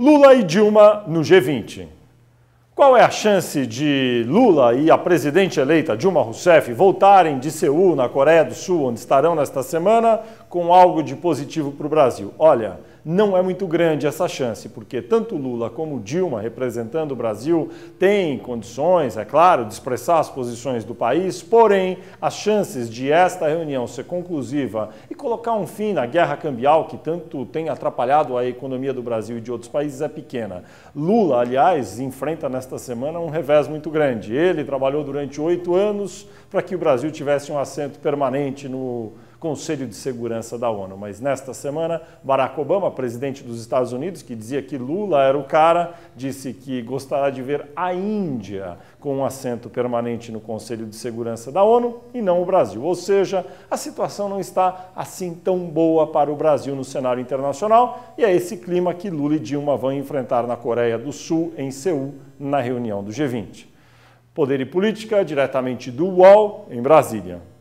Lula e Dilma no G20. Qual é a chance de Lula e a presidente eleita Dilma Rousseff voltarem de Seul, na Coreia do Sul, onde estarão nesta semana, com algo de positivo para o Brasil? Olha, não é muito grande essa chance, porque tanto Lula como Dilma, representando o Brasil, têm condições, é claro, de expressar as posições do país, porém, as chances de esta reunião ser conclusiva e colocar um fim na guerra cambial que tanto tem atrapalhado a economia do Brasil e de outros países é pequena. Lula, aliás, enfrenta nesta semana um revés muito grande. Ele trabalhou durante oito anos para que o Brasil tivesse um assento permanente no Conselho de Segurança da ONU. Mas nesta semana, Barack Obama, presidente dos Estados Unidos, que dizia que Lula era o cara, disse que gostaria de ver a Índia com um assento permanente no Conselho de Segurança da ONU e não o Brasil. Ou seja, a situação não está assim tão boa para o Brasil no cenário internacional e é esse clima que Lula e Dilma vão enfrentar na Coreia do Sul, em Seul, na reunião do G20. Poder e Política, diretamente do UOL, em Brasília.